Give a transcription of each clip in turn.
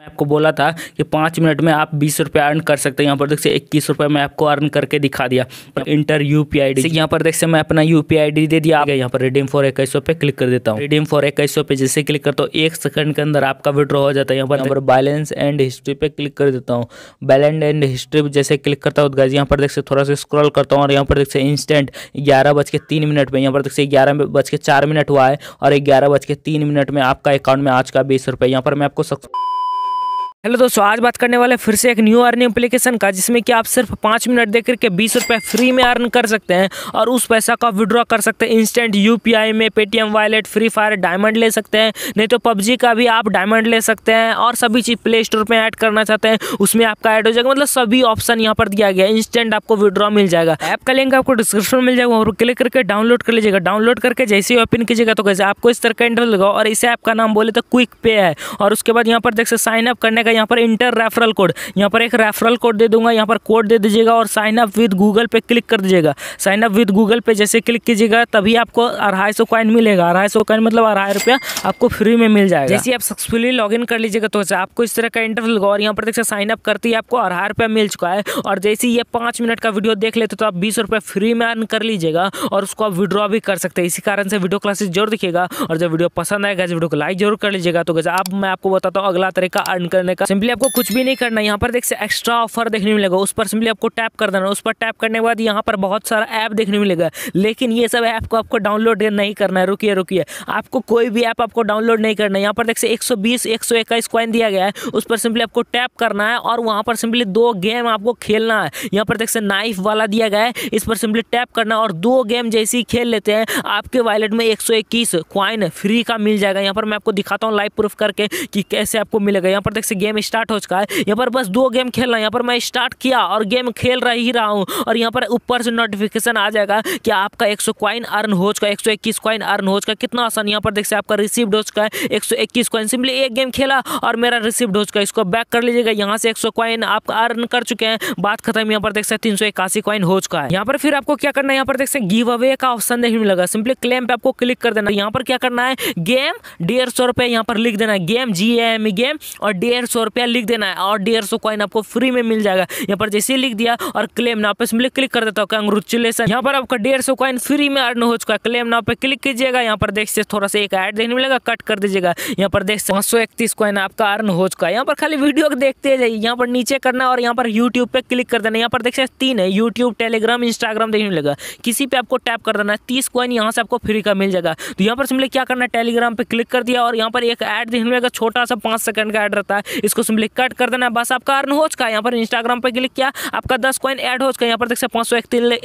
मैं आपको बोला था कि पाँच मिनट में आप बीस रुपये अर्न कर सकते हैं यहाँ पर देख देखिए इक्कीस रुपये मैं आपको अर्न करके दिखा दिया enter U P I D यहाँ पर देख देखिए मैं अपना यू पी आई डी दे दिया यहाँ पर रिडीम फॉर इक्कीस पे क्लिक कर देता हूँ रिडीम फॉर इक्कीस पे जैसे क्लिक करता हूँ एक सेकंड के अंदर आपका विड्रॉ हो जाता है यहाँ पर बैलेंस एंड हिस्ट्री पे क्लिक कर देता हूँ बैलेंस एंड हिस्ट्री जैसे क्लिक करता हूँ गाइज यहाँ पर देख देखिए थोड़ा सा स्क्रॉल करता हूँ और यहाँ पर देख देखिए इंस्टेंट ग्यारह बज के तीन मिनट में यहाँ पर देख देखिए ग्यारह बज के चार मिनट हुआ है और ग्यारह बज के तीन मिनट में आपका अकाउंट में आज का बीस रुपये यहाँ पर मैं आपको हेलो दोस्तों आज बात करने वाले फिर से एक न्यू अर्निंग एप्लीकेशन का जिसमें कि आप सिर्फ पाँच मिनट देख करके बीस रुपये फ्री में अर्न कर सकते हैं और उस पैसा का विड्रॉ कर सकते हैं इंस्टेंट यूपीआई में Paytm wallet Free Fire diamond ले सकते हैं नहीं तो पबजी का भी आप डायमंड ले सकते हैं और सभी चीज़ प्ले स्टोर पर ऐड करना चाहते हैं उसमें आपका ऐड हो जाएगा मतलब सभी ऑप्शन यहाँ पर दिया गया इंस्टेंट आपको विड्रॉ मिल जाएगा ऐप का लिंक आपको डिस्क्रिप्शन मिल जाएगा वहाँ पर क्लिक करके डाउनलोड कर लीजिएगा डाउनलोड करके जैसे ही ओपन कीजिएगा तो कैसे आपको इस तरह का इंटरव्यू लगाओ और इसे ऐप का नाम बोले तो क्विक पे है और उसके बाद यहाँ पर देख सकते साइन अप करने का जाएगा यहाँ पर इंटर रेफरल कोड यहाँ पर एक रेफरल कोड दे दूंगा यहाँ पर कोड दे दीजिएगा और साइन अप विद गूगल पे क्लिक कर दीजिएगा साइन अप विद गूगल पे जैसे क्लिक कीजिएगा तभी आपको अढ़ाई सौ कॉइन मिलेगा अढ़ाई सौ कॉइन मतलब अढ़ाई रुपया आपको फ्री में मिल जाएगा जैसे आप सक्सेसफुली लॉग इन कर लीजिएगा तो अच्छा, आपको इस तरह का इंटरव्यू लगा और यहाँ पर देखिए साइन अप करते ही आपको अढ़ाई रुपया मिल चुका है और जैसे ये पाँच मिनट का वीडियो देख लेते तो आप बीस रुपये फ्री में अर्न कर लीजिएगा और उसको आप विड्रॉ भी कर सकते हैं इसी कारण से वीडियो क्लासेस जरूर दिखेगा और जब वीडियो पसंद आएगा इस वीडियो को लाइक जरूर कर लीजिएगा तो गजा अब मैं आपको बताता हूँ अगला तरीका अर्न करने का सिंपली आपको कुछ भी नहीं करना यहाँ पर देख एक्स्ट्रा ऑफर देखने मिलेगा उस पर सिंपली आपको टैप कर देना उस पर टैप करने के बाद यहाँ पर बहुत सारा ऐप देखने मिलेगा लेकिन ये सब ऐप को आपको डाउनलोड नहीं करना है रुकिए रुकिए आपको कोई भी ऐप आपको डाउनलोड नहीं करना है यहाँ पर देख से एक सौ बीस एक सौ इक्कीस कॉइन दिया गया है उस पर सिंपली आपको टैप करना है और वहाँ पर सिंपली दो गेम आपको खेलना है यहाँ पर देख नाइफ वाला दिया गया है इस पर सिंपली टैप करना और दो गेम जैसे ही खेल लेते हैं आपके वॉलेट में एक सौ इक्कीस फ्री का मिल जाएगा यहाँ पर मैं आपको दिखाता हूँ लाइव प्रूफ करके कि कैसे आपको मिलेगा यहाँ पर देख से गेम स्टार्ट हो चुका है यहाँ पर बस दो गेम खेल रहा खेलना यहाँ पर मैं स्टार्ट किया और गेम खेल रहा ही रहा हूँ और यहाँ पर ऊपर से नोटिफिकेशन आ जाएगा कि आपका एक सौ क्वाइन अर्न हो चुका है एक सौ इक्कीस क्वाइन अर्न हो चुका है कितना आसान यहाँ पर देख सकते आपका रिसीव्ड हो चुका है एक सौ इक्कीस क्वाइन सिंपली एक गेम खेला और मेरा रिसीव्ड हो चुका है इसको बैक कर लीजिएगा यहाँ से एक सौ क्वाइन आप अर्न कर चुके हैं बात खत्म यहाँ पर देख सकते तीन सौ इक्यासी क्वाइन हो चुका है यहाँ पर फिर आपको क्या करना है यहाँ पर देख सकते गिव अवे का ऑप्शन देखने मिलेगा सिंपली क्लेम पे आपको क्लिक कर देना यहाँ पर क्या करना है गेम डेढ़ सौ रुपये यहाँ पर लिख देना गेम जी एम गेम और डेढ़ सौ रुपया लिख देना है और डेढ़ सौ कॉइन आपको फ्री में मिल जाएगा यहाँ पर जैसे लिख दिया और क्लेम नाव पे सिंपली क्लिक कर देता हूँ कंग्रेचुलेसन यहाँ पर आपका डेढ़ सौ कॉइन फ्री में अर्न हो चुका है क्लेम नाव पे क्लिक कीजिएगा यहाँ पर देखिए थोड़ा सा एक ऐड देखने मिलेगा कट कर दीजिएगा यहाँ पर देख पाँच कॉइन आपका अर्न हो चुका है यहाँ पर खाली वीडियो देखते जाइए यहाँ पर नीचे करना और यहाँ पर यूट्यूब पे क्लिक कर देना यहाँ पर देख सकते तीन है यूट्यूब टेलीग्राम इंस्टाग्राम देखने मिलेगा किसी पे आपको टैप कर देना है तीस कॉइन यहाँ से आपको फ्री का मिल जाएगा तो यहाँ पर सिंपली क्या करना है टेलीग्राम पे क्लिक कर दिया और यहाँ पर एक ऐड देखने मिलेगा छोटा सा पाँच सेकंड का ऐड रहता है इसको सिंपली कट कर देना है बस आपका अर्न हो चुका है यहाँ पर इंस्टाग्राम पर क्लिक किया आपका दस कॉइन एड हो चुका है यहाँ पर देख सकते पाँच सौ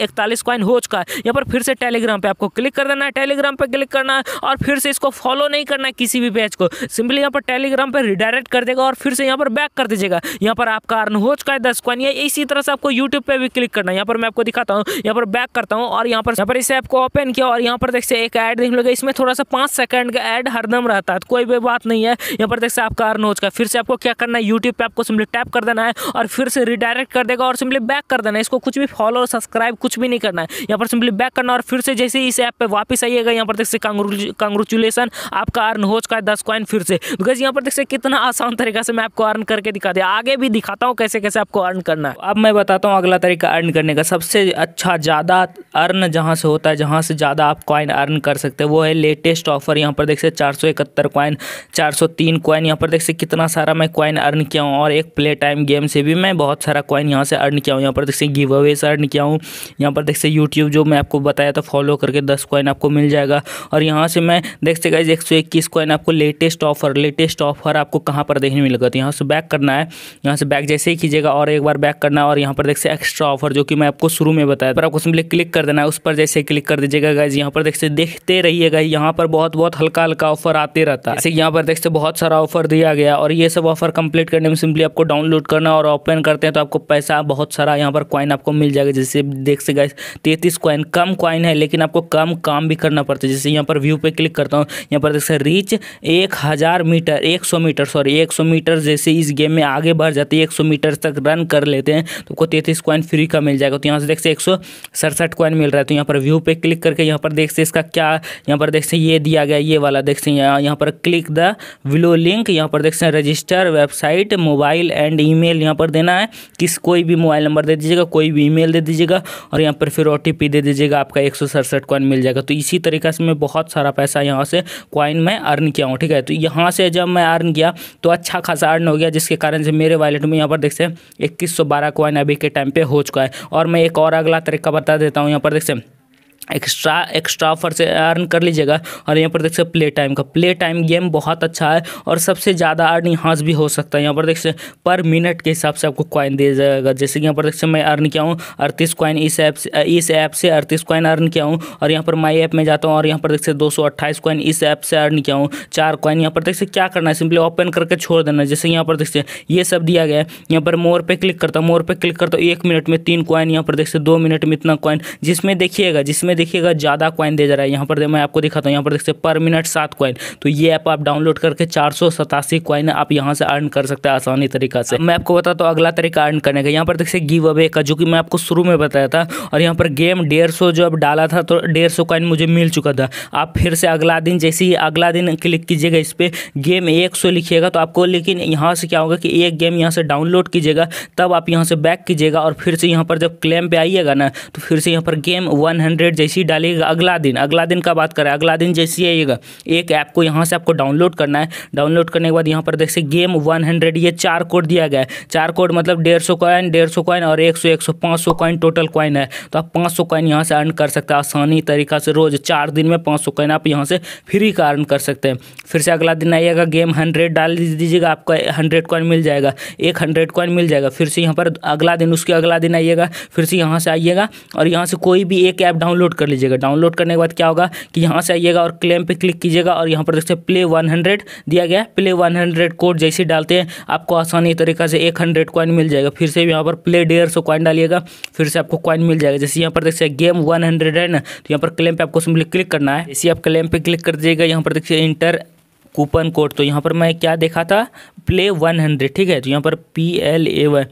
इकतालीस कॉइन हो चुका है यहाँ पर फिर से टेलीग्राम पर आपको क्लिक कर देना है टेलीग्राम पर क्लिक करना है और फिर से इसको फॉलो नहीं करना है किसी भी पेज को सिंपली यहाँ पर टेलीग्राम पर रिडायरेक्ट कर देगा और फिर से यहाँ पर बैक कर दीजिएगा यहाँ पर आपका अर्न हो चुका है दस कॉइन या इसी तरह से आपको यूट्यूब पर भी क्लिक करना है यहाँ पर मैं आपको दिखाता हूँ यहाँ पर बैक करता हूँ और यहाँ पर यहाँ पर इसे आपको ओपन किया और यहाँ पर देख सकते एक ऐड देखने लगे इसमें थोड़ा सा पाँच सेकंड का एड हरदम रहता है कोई भी बात नहीं है यहाँ पर देख सकते आपका अर्न हो चुका है फिर से आपको क्या क्या करना है यूट्यूब पर आपको सिंपली टैप कर देना है और फिर से रिडायरेक्ट कर देगा और सिंपली बैक कर देना है इसको कुछ भी फॉलो और सब्सक्राइब कुछ भी नहीं करना है यहाँ पर सिंपली बैक करना और फिर से जैसे इस ऐप पर वापस आइएगा यहाँ पर देखिए कंग्रेचुलेसन आपका अर्न हो चुका है दस कॉइन फिर से बिकॉज तो यहाँ पर देख कितना आसान तरीका से मैं आपको अर्न करके दिखा दिया आगे भी दिखाता हूँ कैसे कैसे आपको अर्न करना है अब मैं बताता हूँ अगला तरीका अर्न करने का सबसे अच्छा ज़्यादा अर्न जहाँ से होता है जहाँ से ज़्यादा आप कॉइन अर्न कर सकते हैं वो है लेटेस्ट ऑफर यहाँ पर देख सकते चार सौ इकहत्तर कॉइन चार सौ तीन कॉइन यहाँ पर देख सकते कितना सारा मैं कॉइन कॉइन अर्न किया हूँ और एक प्ले टाइम गेम से भी मैं बहुत सारा कॉइन यहाँ से अर्न किया हूँ यहाँ पर देख सकते गिव अवे से अर्न किया हूँ यहाँ पर देख सकते यूट्यूब जो मैं आपको बताया था फॉलो करके दस कॉइन आपको मिल जाएगा और यहाँ से मैं देख सकते एक सौ इक्कीस कॉइन आपको लेटेस्ट ऑफर लेटेस्ट ऑफर आपको कहाँ पर देखने मिलेगा तो यहाँ से बैक करना है यहाँ से बैक जैसे ही खींचेगा और एक बार बैक करना है और यहाँ पर देख सकते एक्स्ट्रा ऑफर जो कि मैं आपको शुरू में बताया पर आपको सिंपली क्लिक कर देना है उस पर जैसे क्लिक कर दीजिएगा गाइज यहाँ पर देख सकते देखते रहिएगा यहाँ पर बहुत बहुत हल्का हल्का ऑफर आते रहता है यहाँ पर देख सकते बहुत सारा ऑफर दिया गया और ये सब ऑफर ऑफर कंप्लीट करने में सिंपली आपको डाउनलोड करना और ओपन करते हैं तो आपको पैसा बहुत सारा यहाँ पर कॉइन आपको मिल जाएगा जैसे देख से गए तैतीस कॉइन कम कॉइन है लेकिन आपको कम काम भी करना पड़ता है जैसे यहाँ पर व्यू पे क्लिक करता हूँ यहाँ पर देख सकते रीच एक हज़ार मीटर एक सौ मीटर सॉरी एक सौ मीटर जैसे इस गेम में आगे बढ़ जाती है एक सौ मीटर तक रन कर लेते हैं तो आपको तैतीस कॉइन फ्री का मिल जाएगा तो यहाँ से देख से एक सौ सड़सठ कॉइन मिल रहा है तो यहाँ पर व्यू पे क्लिक करके यहाँ पर देख से इसका क्या यहाँ पर देख से ये दिया गया ये वाला देख से यहाँ पर क्लिक द विलो लिंक यहाँ पर देख से register website mobile and email यहाँ पर देना है किस कोई भी मोबाइल नंबर दे दीजिएगा कोई भी ईमेल दे दीजिएगा और यहाँ पर फिर ओ दे दीजिएगा आपका एक सौ कॉइन मिल जाएगा तो इसी तरीके से मैं बहुत सारा पैसा यहाँ से कॉइन में अर्न किया हूँ ठीक है तो यहाँ से जब मैं अर्न किया तो अच्छा खासा अर्न हो गया जिसके कारण से मेरे वॉलेट में यहाँ पर देख से इक्कीस सौ बारह कॉइन अभी के टाइम पे हो चुका है और मैं एक और अगला तरीका बता देता हूँ यहाँ पर देख से एक्स्ट्रा एक्स्ट्रा ऑफर से अर्न कर लीजिएगा और यहाँ पर देख सकते प्ले टाइम का प्ले टाइम गेम बहुत अच्छा है और सबसे ज़्यादा अर्न यहाँ भी हो सकता है यहाँ पर देख सकते पर मिनट के हिसाब से आपको कॉइन दिया जाएगा जैसे कि यहाँ पर देख सकते मैं अर्न किया हूँ अड़तीस कॉइन इस ऐप से इस ऐप से अड़तीस कॉइन अर्न किया हूँ और यहाँ पर माई ऐप में जाता हूँ और यहाँ पर देख सकते दो सौ अट्ठाईस कॉइन इस ऐप से अर्न किया हूँ चार कॉइन यहाँ पर देख सकते क्या करना है सिंपली ओपन करके छोड़ देना जैसे यहाँ पर देख सकते ये सब दिया गया है यहाँ पर मोर पर क्लिक करता हूँ मोर पर क्लिक करता हूँ एक मिनट में तीन कॉइन यहाँ पर देख सकते दो मिनट में इतना कॉइन जिसमें देखिएगा जिसमें में देखिएगा ज़्यादा कॉइन दे जा रहा है यहाँ पर मैं आपको दिखाता हूँ यहाँ पर देख सकते पर मिनट सात कॉइन तो ये ऐप आप डाउनलोड करके चार सौ सतासी कॉइन आप यहाँ से अर्न कर सकते हैं आसानी तरीका से मैं आपको बताता हूँ अगला तरीका अर्न करने का यहाँ पर देख गिव अवे का जो कि मैं आपको शुरू में बताया था और यहाँ पर गेम डेढ़ सौ अब डाला था तो डेढ़ सौ कॉइन मुझे मिल चुका था आप फिर से अगला दिन जैसे ही अगला दिन क्लिक कीजिएगा इस पर गेम एक सौ लिखिएगा तो आपको लेकिन यहाँ से क्या होगा कि एक गेम यहाँ से डाउनलोड कीजिएगा तब आप यहाँ से बैक कीजिएगा और फिर से यहाँ पर जब क्लेम पे आइएगा ना तो फिर से यहाँ पर गेम वन हंड्रेड जैसे ही डालिएगा अगला दिन अगला दिन का बात करें अगला दिन जैसे आइएगा एक ऐप को यहाँ से आपको डाउनलोड करना है डाउनलोड करने के बाद यहाँ पर देखिए गेम वन हंड्रेड ये चार कोड दिया गया है चार कोड मतलब डेढ़ सौ कॉइन डेढ़ सौ कॉइन और एक सौ एक सौ पाँच सौ कॉइन टोटल कॉइन है तो आप पाँच सौ कॉइन यहाँ से अर्न कर सकते हैं आसानी तरीका से रोज़ चार दिन में पाँच सौ कॉइन आप यहाँ से फ्री का अर्न कर सकते हैं फिर से अगला दिन आइएगा गेम हंड्रेड डाल दीजिएगा आपका हंड्रेड कॉइन मिल जाएगा एक हंड्रेड कॉइन मिल जाएगा फिर से यहाँ पर अगला दिन उसके अगला दिन आइएगा फिर से यहाँ से आइएगा और यहाँ से कोई भी एक ऐप डाउनलोड डाउनलोड कर लीजिएगा डाउनलोड करने के बाद क्या होगा कि यहाँ से आइएगा और क्लेम पर क्लिक कीजिएगा और यहाँ पर देखते सकते प्ले वन दिया गया प्ले वन कोड जैसे डालते हैं आपको आसानी तरीका से एक हंड्रेड कॉइन मिल जाएगा फिर से यहाँ पर प्ले डेयर सौ कॉइन डालिएगा फिर से आपको कॉइन मिल जाएगा जैसे यहाँ पर देखिए गेम वन हंड्रेड है ना तो यहाँ पर क्लेम पे आपको सिंपली क्लिक करना है इसी आप क्लेम पे क्लिक कर दीजिएगा यहाँ पर देखिए इंटर कूपन कोड तो यहाँ पर मैं क्या देखा था प्ले वन हंड्रेड ठीक है तो यहाँ पर P L A Y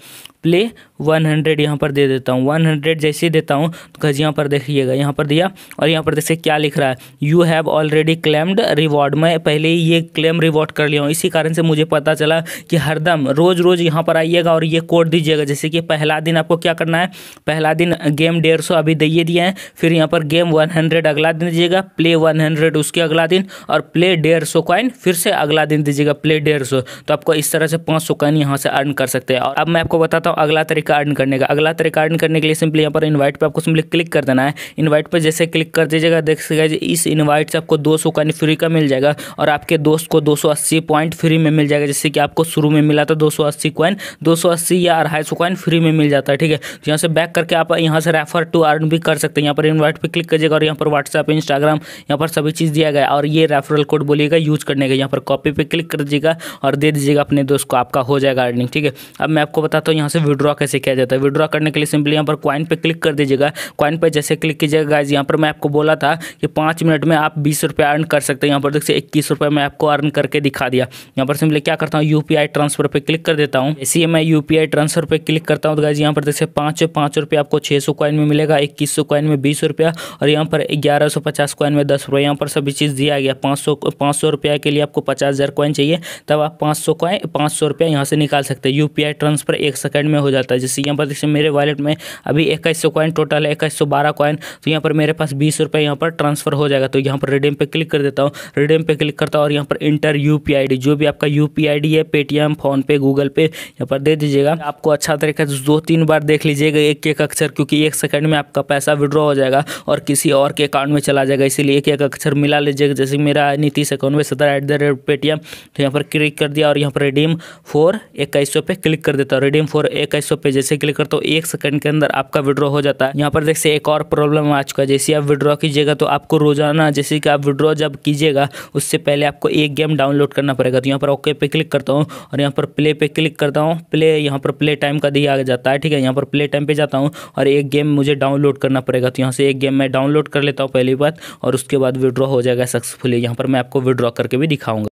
play one hundred यहाँ पर दे देता हूँ वन हंड्रेड जैसे देता हूँ तो गज यहाँ पर देखिएगा यहाँ पर दिया और यहाँ पर देखिए क्या लिख रहा है you have already claimed reward मैं पहले ही ये क्लेम रिवॉर्ड कर लिया हूँ इसी कारण से मुझे पता चला कि हरदम रोज़ रोज़ यहाँ पर आइएगा और ये कोड दीजिएगा जैसे कि पहला दिन आपको क्या करना है पहला दिन गेम डेढ़ सौ अभी दिए दिए हैं फिर यहाँ पर गेम वन हंड्रेड अगला दिन दीजिएगा प्ले वन हंड्रेड उसके अगला दिन और प्ले डेढ़ सौ कॉइन फिर से अगला दिन दीजिएगा प्ले डेढ़ सौ तो आप आपको इस तरह से पांच सौ कॉइन यहाँ से अर्न कर सकते हैं और अब मैं आपको बताता हूँ अगला तरीका अर्न करने का अगला तरीका अर्न करने के लिए सिंपली यहाँ पर इन्वाइट पर आपको सिंपली क्लिक कर देना है इन्वाइट पर जैसे क्लिक कर दीजिएगा देख सकेगा इस इन्वाइट से आपको दो सौ कॉइन फ्री का मिल जाएगा और आपके दोस्त को दो सौ अस्सी पॉइंट फ्री में मिल जाएगा जैसे कि आपको शुरू में मिला था दो सौ अस्सी कॉइन दो सौ अस्सी या अढ़ाई सौ कॉइन फ्री में मिल जाता है ठीक है तो यहाँ से बैक करके आप यहाँ से रेफर टू अर्न भी कर सकते हैं यहाँ पर इन्वाइट पर क्लिक कीजिएगा और यहाँ पर व्हाट्सअप इंस्टाग्राम यहाँ पर सभी चीज़ दिया गया और ये रेफरल कोड बोलिएगा यूज़ करने का यहाँ पर कॉपी पर क्लिक कर दीजिएगा और दे दीजिएगा भेजिएगा अपने दोस्त को आपका हो जाएगा अर्निंग ठीक है अब मैं आपको बताता हूँ यहाँ से विड्रॉ कैसे किया जाता है विड्रॉ करने के लिए सिंपली यहाँ पर क्वाइन पर क्लिक कर दीजिएगा क्वाइन पर जैसे क्लिक कीजिएगा गाइज यहाँ पर मैं आपको बोला था कि पाँच मिनट में आप बीस रुपये अर्न कर सकते हैं यहाँ पर देखिए इक्कीस रुपये मैं आपको अर्न करके दिखा दिया यहाँ पर सिंपली क्या करता हूँ यू ट्रांसफर पर क्लिक कर देता हूँ इसी मैं यू ट्रांसफर पर क्लिक करता हूँ तो गाइज यहाँ पर देखिए पाँच पाँच रुपये आपको छः सौ कॉइन में मिलेगा इक्कीस सौ क्वाइन में बीस रुपया और यहाँ पर ग्यारह सौ पचास क्वाइन में दस रुपये यहाँ पर सभी चीज़ दिया गया पाँच सौ पाँच सौ रुपया के लिए आपको पचास हज़ार क्वाइन चाहिए तब आप पाँच सौ रुपये पाँच सौ रुपया यहाँ से निकाल सकते हैं यू ट्रांसफ़र एक सेकेंड में हो जाता है जैसे यहाँ पर देखिए मेरे वॉलेट में अभी इक्कीस सौ कॉइन टोटल है इक्कीस सौ बारह कॉइन तो यहाँ पर मेरे पास बीस रुपये यहाँ पर ट्रांसफ़र हो जाएगा तो यहाँ पर रिडीम पे क्लिक कर देता हूँ रिडीम पे क्लिक करता हूँ और यहाँ पर इंटर यू पी जो भी आपका यू पी है पेटीएम फ़ोनपे गूगल पे यहाँ पर दे दीजिएगा आपको अच्छा तरीके से दो तीन बार देख लीजिएगा एक एक अक्षर क्योंकि एक सेकंड में आपका पैसा विड्रॉ हो जाएगा और किसी और के अकाउंट में चला जाएगा इसीलिए एक एक अक्षर मिला लीजिएगा जैसे मेरा नीतीश अकाउंट में सदर एट द रेट पेटीएम तो यहाँ पर क्लिक कर दिया और यहाँ पर रिडीम फॉर इक्कीस पे क्लिक कर देता हूँ रिडीम फॉर इक्कीस पे जैसे क्लिक करता हूँ एक सेकंड के अंदर आपका विड्रॉ हो जाता है यहाँ पर देखिए एक और प्रॉब्लम आ चुका है जैसे आप विड्रॉ कीजिएगा तो आपको रोजाना जैसे कि आप विड्रॉ जब कीजिएगा उससे पहले आपको एक गेम डाउनलोड करना पड़ेगा तो यहाँ पर ओके पे क्लिक करता हूँ और यहाँ पर प्ले पे क्लिक करता हूँ प्ले यहाँ पर प्ले टाइम का दिया जाता है ठीक है यहाँ पर प्ले टाइम पे जाता हूँ और एक गेम मुझे डाउनलोड करना पड़ेगा तो यहाँ से एक गेम मैं डाउनलोड कर लेता हूँ पहली बात और उसके बाद विड्रॉ हो जाएगा सक्सेसफुली यहाँ पर मैं आपको विड्रॉ करके भी दिखाऊंगा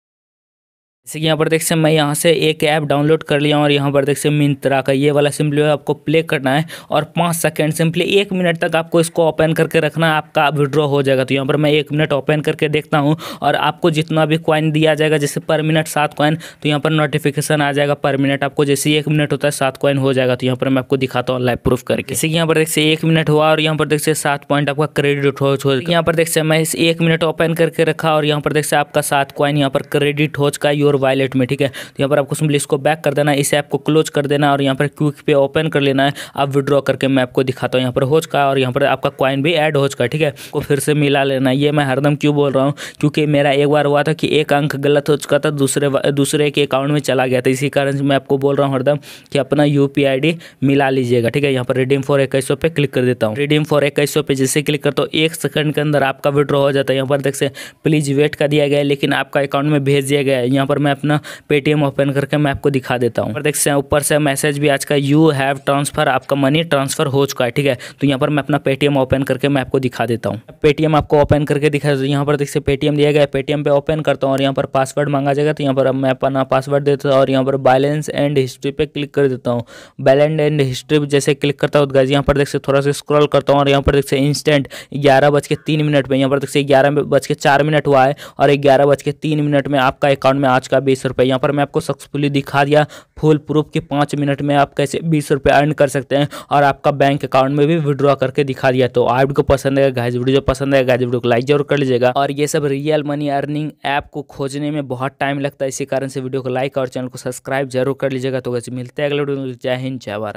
जैसे कि यहाँ पर देख सकते मैं यहाँ से एक ऐप डाउनलोड कर लिया और यहाँ पर देख सकते मिंत्रा का ये वाला सिंपली आपको प्ले करना है और पाँच सेकेंड सिंपली एक मिनट तक आपको इसको ओपन करके रखना आपका विड्रॉ हो जाएगा तो यहाँ पर मैं एक मिनट ओपन करके देखता हूँ और आपको जितना भी कॉइन दिया जाएगा जैसे पर मिनट सात कॉइन तो यहाँ पर नोटिफिकेशन आ जाएगा पर मिनट आपको जैसे एक मिनट होता है सात कॉइन हो जाएगा तो यहाँ पर मैं आपको दिखाता हूँ लाइव प्रूफ करके जैसे कि यहाँ पर देख सकते एक मिनट हुआ और यहाँ पर देख से सात पॉइंट आपका क्रेडिट हो यहाँ पर देख सकते मैं इस एक मिनट ओपन करके रखा और यहाँ पर देख सकते आपका सात कॉइन यहाँ पर क्रेडिट हो चुका है वायलेट में ठीक है तो यहाँ पर आपको सिंपली इसको बैक कर देना है इस ऐप को क्लोज कर देना और यहाँ पर क्विक पे ओपन कर लेना है आप विड्रॉ करके मैं आपको दिखाता हूँ यहाँ पर होज का और यहाँ पर आपका क्वाइन भी ऐड हो चुका ठीक है को फिर से मिला लेना ये मैं हरदम क्यों बोल रहा हूँ क्योंकि मेरा एक बार हुआ था कि एक अंक गलत हो चुका था दूसरे दूसरे के अकाउंट में चला गया था इसी कारण मैं आपको बोल रहा हूँ हरदम कि अपना यू पी मिला लीजिएगा ठीक है यहाँ पर रिडीम फॉर इक्कीस पे क्लिक कर देता हूँ रिडीम फॉर इक्कीस पे जैसे क्लिक करता हूँ एक सेकंड के अंदर आपका विड्रॉ हो जाता है यहाँ पर देख से प्लीज वेट कर दिया गया लेकिन आपका अकाउंट में भेज दिया गया है यहाँ पर मैं अपना पेटीएम ओपन करके मैं आपको दिखा देता हूँ देख हैं ऊपर से मैसेज भी आज का यू हैव ट्रांसफर आपका मनी ट्रांसफर हो चुका है ठीक है तो यहाँ पर मैं अपना पेटीएम ओपन करके मैं आपको दिखा देता हूँ पेटीएम आपको ओपन करके दिखा यहाँ पर देख से पेटीएम दिया गया पेटीएम पे ओपन करता हूँ और यहाँ पर पासवर्ड मांगा जाएगा तो यहाँ पर मैं अपना पासवर्ड देता हूँ और यहाँ पर बैलेंस एंड हिस्ट्री पे क्लिक कर देता हूँ बैलेंस एंड हिस्ट्री जैसे क्लिक करता हूँ गाइज तो यहाँ पर देख से थोड़ा सा स्क्रॉल करता हूँ और यहाँ पर देख से इंस्टेंट ग्यारह बज के तीन मिनट में यहाँ पर देख से ग्यारह बज के चार मिनट हुआ है और ग्यारह बज के तीन मिनट में आपका अकाउंट में आज का का बीस रुपये यहाँ पर मैं आपको सक्सेसफुली दिखा दिया फुल प्रूफ कि पाँच मिनट में आप कैसे बीस रुपये अर्न कर सकते हैं और आपका बैंक अकाउंट में भी विड्रॉ करके दिखा दिया तो आप को पसंद है गाइज वीडियो पसंद है गाइज वीडियो को लाइक जरूर कर लीजिएगा और ये सब रियल मनी अर्निंग ऐप को खोजने में बहुत टाइम लगता है इसी कारण से वीडियो को लाइक और चैनल को सब्सक्राइब जरूर कर लीजिएगा तो कैसे मिलते हैं अगले वीडियो जय हिंद जय भारत